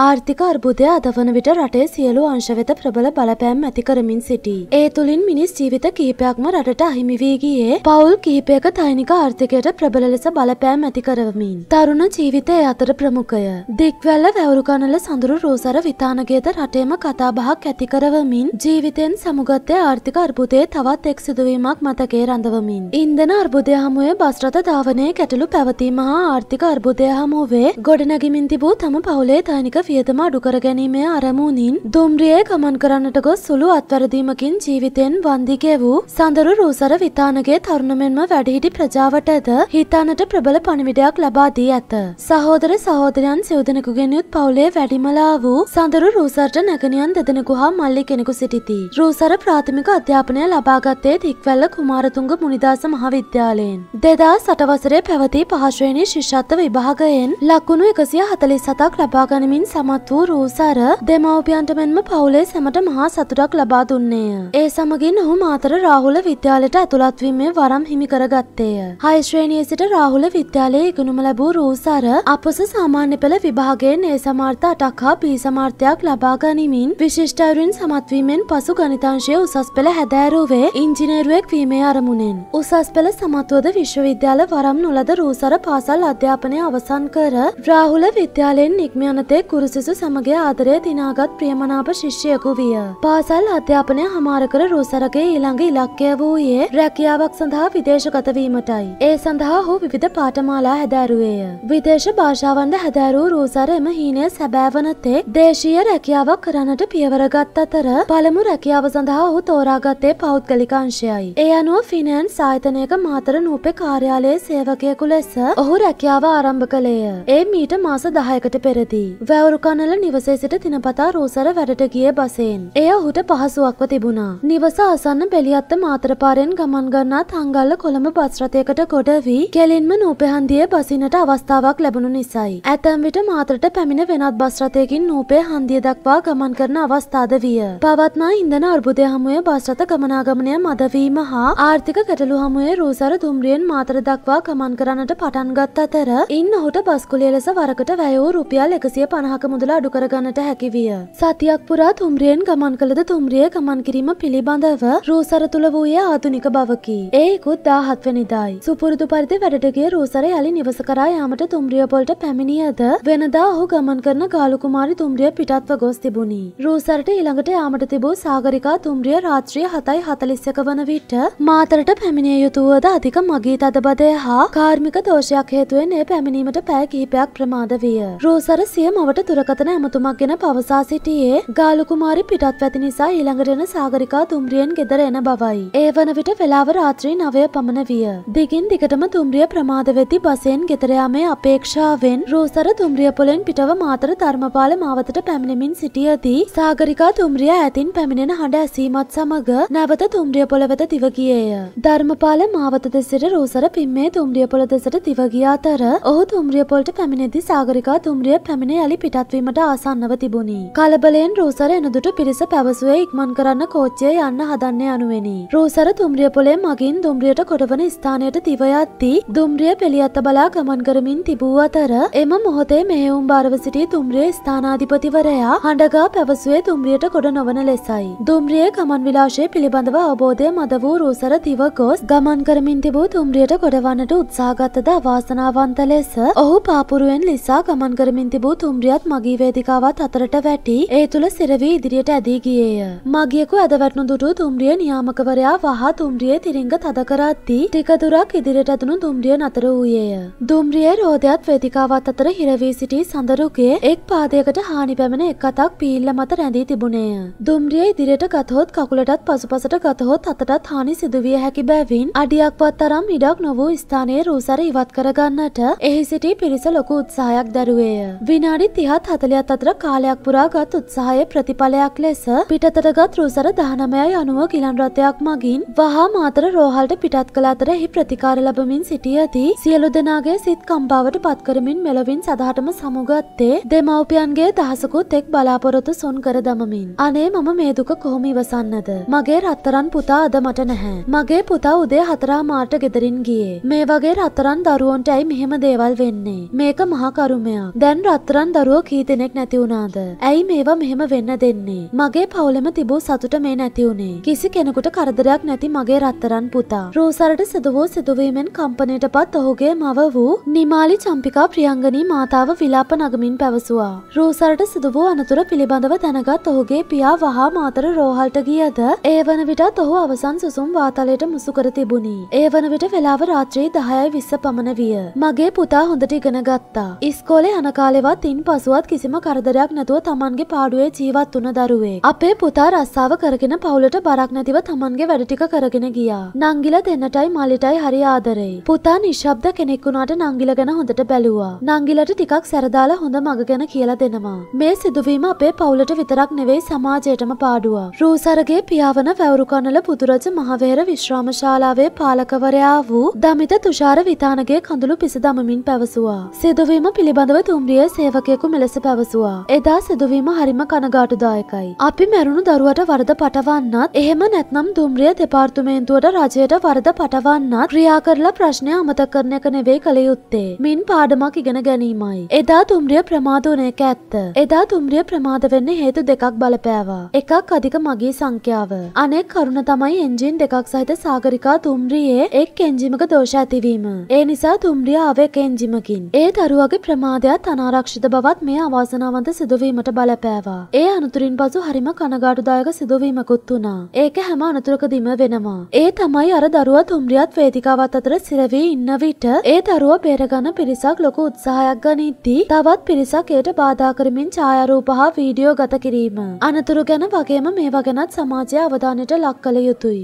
ආර්ථික අර්බුදය අද වන විට රටේ සියලු අංශ වෙත ප්‍රබල බලපෑම් ඇති කරමින් සිටී. ඒ තුළින් මිනිස් ජීවිත කිහිපයක්ම රටට අහිමි වී ගියේ පවුල් කිහිපයක තෛනික ආර්ථිකයට ප්‍රබල ලෙස බලපෑම් ඇති කරමින්. තරුණ ජීවිතය අතර ප්‍රමුඛය. දික්වැල්ල වැවුරුකනල සඳුරු රෝසර විතානගේද රටේම කතාබහක් ඇති කරවමින් ජීවිතයෙන් සමුගත්තේ ආර්ථික අර්බුදයේ තවත් එක් සිදුවීමක් මතකේ රඳවමින්. ඉන්ධන අර්බුදය හමුවේ බස් රථ ධාවනයේ ගැටලු පැවතීම හා ආර්ථික අර්බුදය හමුවේ ගොඩනැගිමින් තිබූ තම පවුලේ තෛනික වියදම අඩුකර ගැනීමේ අරමුණින් දුම්රියේ ගමන් කරන්නට ගොස් සුළු අත්වැරදීමකින් ජීවිතෙන් වන්දිගේ වූ සඳරු රූසර විතානගේ තරුණ මෙන්ම වැඩිහිටි ප්‍රජාවටද හිතානට ප්‍රබල පණිවිඩයක් ලබා දී ඇත. සහෝදර සහෝදරයන් සිව්දෙනෙකුගෙන් යුත් පවුලේ වැඩිමලා වූ සඳරු රූසර්ට නැගණියන් දෙදෙනෙකු හා මල්ලි කෙනෙකු සිටිති. රූසර ප්‍රාථමික අධ්‍යාපනය ලබාගත්තේ දික්වැල්ල කුමාරතුංග මුනිදාස මහාවිද්‍යාලයෙන්. දෙදා සටවසරේ පැවති පහශ්‍රේණී ශිෂ්‍යත්ව විභාගයෙන් ලකුණු එකසිය හතලිස් සතක් ලබාගනිමින් සමත් වූ රූසාර දෙමව්පියන්ට මෙන්ම පවුලේ සැමට මහා සතුටක් ලබා දුන්නේය. ඒ සමගින් ඔහු මාතර රාහුල විද්‍යාලයට ඇතුළත්වීමේ වරම් හිමි කරගත්තේය. හය ශ්‍රේණිය සිට රාහුල විද්‍යාලයේ ඉගෙනුම ලැබූ රූසාර අපොස සාමාන්‍ය පෙළ විභාගයෙන් ඒ සමාර්ථ අටක් හා පී සමාර්ථයක් ලබා ගනිමින් විශිෂ්ටවරුන් සමත්වීමෙන් පසු ගනිතංශය උසස් පෙළ හැදෑරුවේ ඉංජිනේරුවෙක් වීමේ අරමුණෙන්. උසස් පෙළ සමත්වද විශ්වවිද්‍යාල වරම් නොලද රූසර පාසල් අධ්‍යාපනය අවසන් කර රාහුල විද්‍යාලයෙන් නික්මයනතේ ගුරුසිසු සමග ආදරය තිනාගත් ප්‍රියමනාප ශිෂ්‍යයකු විය. පාසල් අධ්‍යාපනය හමාරකර රූසරගේ ඊළඟ ඉලක්කය වූයේ රැකියාවක් සඳහා විදේශගතවීමටයි. ඒ සඳහා හෝ විවිධ පාටමාලා හැදෑරුවේය. විදේශ භාෂාවන්ද හැදෑරූ රූසර එම හීනය සැබෑවනතේ දේශීය රැකියාවක් කරන්නට පියවරගත් අතර පළමු රැකියාව සඳහා ඔහු තෝරාගත්තේ පෞද්ගලිකාංශයයි. ඒ අනුව ෆිනන්ස් ආයතනයක මාතර නූපේ කාර්යාලයේ සේවකයෙකු ලෙස ඔහු රැකියාව ආරම්භ කළේය. ඒ මීට මාස දහයකට පෙරදී. වැව බොරුකණල නිවසේ සිට දිනපතා රෝසර වැඩට ගිය බසයෙන්. එය ඔහුට පහසුවක්ව තිබුණා. නිවස අසන්න පෙළියත්ත මාතරපාරෙන් ගමන් ගන්නා තංගල්ල කොළඹ බස් රථයකට කොට වී කෙලින්ම නූපෙහන්දියේ බසිනට අවස්ථාවක් ලැබුණු නිසයි. ඇතැම් විට මාතරට පැමිණ වෙනත් බස් රථයකින් නූපේ හන්දිය දක්වා ගමන් කරන අවස්ථාද විය. පවත්නා ඉන්ධන අර්බුදය හමුවේ බස් රථ ගමනාගමනය මදවීම හා ආර්ථික ගැටලු හමුවේ රෝසර දුම්රියෙන් මාතර දක්වා ගමන් කරන්නට පටන්ගත් අතර ඉන් ඔහුට බස්කුලිය ලෙස වරකට වැයෝ රුපියල් එකසිය පණහක් දාහක මුදල අඩු කරගන්නට හැකිවිය. සතියක් පුරා තුම්රියෙන් ගමන් කළද තුම්රිය ගමන් කිරීම පිළිබඳව රූසර තුළ වූයේ ආතුනික බවකි. ඒකුත් දාහත්වනිදායි. සුපුරුදු පරිදි වැඩටගේ රූසර යළි නිවස කරා යාමට තුම්රිය පොල්ට පැමිණියද වෙනදා ඔහු ගමන් කරන ගාලුකුමාරි තුම්රිය පිටත්ව ගොස් තිබුණි. රූසරට ඊළඟට යාමට තිබූ සාගරිකා තුම්රිය රාත්‍රිය හතයි හතලිස්සක වන විට මාතරට පැමිණිය යුතුවද අධික මගී තදබදය හා කාර්මික දෝෂයක් හේතුවෙන් ඒ පැමිණීමට පෑ කිහිපයක් ප්‍රමාද විය. රූසර සිය මවට දුරකතන ඇමතුමක් ගැන පවසා සිටියේ ගාලුකුමාරි පිටත් වැති නිසා ඊළඟටෙන සාගරිකා දුම්රියෙන් ගෙදර එන බවයි. ඒ වන විට වෙලාව රාත්‍රී නවය පමණ විය. දිගින් දිගටම දුම්රිය ප්‍රමාද වෙති බසයෙන් ගෙතරයාමේ අපේක්ෂාවෙන් රෝසර දුම්රිය පොලෙන් පිටව මාතර ධර්මපාල මාවතට පැමිණමින් සිටියදී සාගරිකා දුම්රිය ඇතින් පැමිණෙන හඬ ඇසීමත් සමග නැවත දුම්රිය පොළවෙත දිවගියේය. ධර්මපාල මාවත දෙසට රෝසර පිම්මේ දුම්රිය පොළ දෙසට දිවගිය අතර ඔහු දුම්රිය පොළට පැමිණෙද්දි සාගරිකා දුම්රිය පැමිණ යළි පිටත් යටත්වීමට ආසන්නව තිබුණි. කලබලෙන් රූසර එනදුට පිරිස පැවසුවේ ඉක්මන් කරන්න කෝච්චය යන්න හදන්න යනුවෙනි. රූසර දුම්රිය පොලේ මගින් දුම්රියට කොටවන ස්ථානයට දිවයත්දී දුම්රිය පෙළියත්ත බලා ගමන් කරමින් තිබූ අතර එම මොහොතේ මෙහෙවුම් භාරව සිටි දුම්රිය ස්ථානාධිපතිවරයා හඬගා පැවසුවේ දුම්රියට ගොඩ නොවන ලෙසයි. දුම්රියේ ගමන් විලාශය පිළිබඳව අවබෝධය මද වූ රූසර දිව ගොස් ගමන් කරමින් තිබූ දුම්රියට ගොඩවන්නට උත්සාගතද අවාසනාවන්ත ලෙස ඔහු පාපුරුවෙන් ලිසා ගමන් කරමින් තිබූ තුම්රියත් මගේ වේදිකාවත් අතරට වැටි ඒ තුළ සිරවී ඉදිරියට ඇදී ගියේය. මගියකු ඇදවැටනු දුටු දුම්රිය නියාමකවරයා වහා දුම්රිය තිරිංග තද කරද්දී ටික දුරක් ඉදිරියට ඇතුණු දුම්රිය නතර වූයේය. දුම්රියේ රෝදයත් වේදිකාවත් අතර හිරවී සිටි සඳරුගේ එක් පාදයකට හානි පැමිණ එක් අතක් පීල්ල මත රැඳී තිබුණේය. දුම්රිය ඉදිරියට ගතහොත් කකුලටත් පසුපසට ගතහොත් අතටත් හානි සිදුවිය හැකි බැවින් අඩියක්වත් තරම් ඉඩක් නොවූ ස්ථානයේ රූසර ඉවත් කරගන්නට එහි සිටි පිරිස ලොකු උත්සාහයක් දැරුවේය. විනාඩි තිහ තිහත් හතලියත් අතර කාලයක් පුරාගත් උත්සාහය ප්‍රතිඵලයක් ලෙස පිටතරගත් රූසර දහනමයයි අනුව ගිලන්රථයක් මගින් වහා මාතර රෝහල්ට පිටත් කළ අතර එහි ප්‍රතිකාර ලබමින් සිටියදී සියලු දෙනාගේ සිත් කම්බාවට පත්කරමින් මෙලොවින් සදහටම සමුගත්තේ දෙමව්පියන්ගේ දහසකුත් එක් බලාපොරොතු සොන් කර දමමින්. අනේ මම මේ දුක කොහොම ඉවසන්නද. මගේ රත්තරන් පුතා අද මට නැහැ. මගේ පුතා උදේ හතරා මාට ගෙදරින් ගියේ. මේ වගේ රත්තරන් දරුවන්ට ඇයි මෙහෙම දේවල් වෙන්නේ. මේක මහකරුමයක්. දැන් රත්තරන් දරුව දරුවෝ කී දෙනෙක් නැතිවුණාද. ඇයි මේවා මෙහෙම වෙන්න දෙන්නේ. මගේ පවුලෙම තිබූ සතුට මේ නැතිවුණේ. කිසි කෙනෙකුට කරදරයක් නැති මගේ රත්තරන් පුතා. රෝසරට සිදු වූ සිදුවීමෙන් කම්පනයට පත් ඔහුගේ මව වූ නිමාලි චම්පිකා ප්‍රියංගනී මාතාව විලාප නගමින් පැවසුවා. රෝසරට සිදු වූ අනතුර පිළිබඳව දැනගත් ඔහුගේ පියා වහා මාතර රෝහල්ට ගියද ඒ වන විටත් ඔහු අවසන් සුසුම් වාතලයට මුසුකර තිබුණි. ඒ වන විට වෙලාව රාත්‍රී දහයයි විස්ස පමණ විය. මගේ පුතා හොඳට ඉගෙන ගත්තා. ඉස්කෝලේ යන කාලෙවත් ඉන් පසුව පසුවත් කිසිම කරදරයක් නැතුව තමන්ගේ පාඩුවේ ජීවත් වුණ දරුවේ. අපේ පුතා රස්සාව කරගෙන පවුලට බරක් නැතිව තමන්ගේ වැඩ ටික කරගෙන ගියා. නංගිල දෙන්නටයි මලිටයි හරි ආදරෙයි. පුතා නිශ්ශබ්ද කෙනෙක් වුණාට නංගිල ගැන හොඳට බැලුවා. නංගිලට ටිකක් සැරදාලා හොඳ මග ගැන කියලා දෙනවා. මේ සිදුවීම අපේ පවුලට විතරක් නෙවෙයි සමාජයටම පාඩුවා. රූසරගේ පියාවන වැවරුකනල පුදුරජ මහවේර විශ්‍රාමශාලාවේ පාලකවරයා වූ දමිත තුෂාර විතානගේ කඳුළු පිසදමමින් පැවසුවා. සිදුවීම පිළිබඳව තුම්රිය සේවකයෙකු මෙල ලෙස පැවසුවා. එදා සිදුවීම හරිම කනගාටුදායකයි. අපි මැරුණු දරුවට වරද පටවන්නත් එහෙම නැත්නම් දුම්රිය දෙපාර්තමේන්තුවට රජයට වරද පටවන්නත් ක්‍රියා කරලා ප්‍රශ්නය අමතක කරන එක නෙවෙයි කළ යුත්තේ. මින් පාඩමක් ඉගෙන ගැනීමයි. එදා දුම්රිය ප්‍රමාද වුණ එක ඇත්ත. එදා දුම්රිය ප්‍රමාද වෙන්න හේතු දෙකක් බලපෑවා. එකක් අධික මගේ සංඛ්‍යාව. අනෙක් කරුණ තමයි එන්ජින් දෙකක් සහිත සාගරිකා දුම්රියේ එක් එන්ජිමක දෝෂ ඇතිවීම. ඒ නිසා දුම්රිය ආව එක එන්ජිමකින්. ඒ දරුවගේ ප්‍රමාදයත් අනාරක්ෂිත බවත් මේ අවාසනාවන්ත සිදුවීමට බලපෑවා. ඒ අනතුරින් පසු හරිම කනගාටුදායක සිදුවීමකුත් වුණා. ඒක හැම අනතුරකදීම වෙනවා. ඒ තමයි අර දරුවා තුම්රියත් වේදිකාවත් අතර සිරවී ඉන්න විට ඒ දරුවා බේරගන්න පිරිසක් ලොකු උත්සාහයක් ගනිද්දී තවත් පිරිසක් ඒට බාධා කරමින් ඡායාරූප හා වීඩියෝ ගත කිරීම. අනතුරු ගැන වගේම මේවා ගැනත් සමාජය අවධානයට ලක් කළ යුතුයි.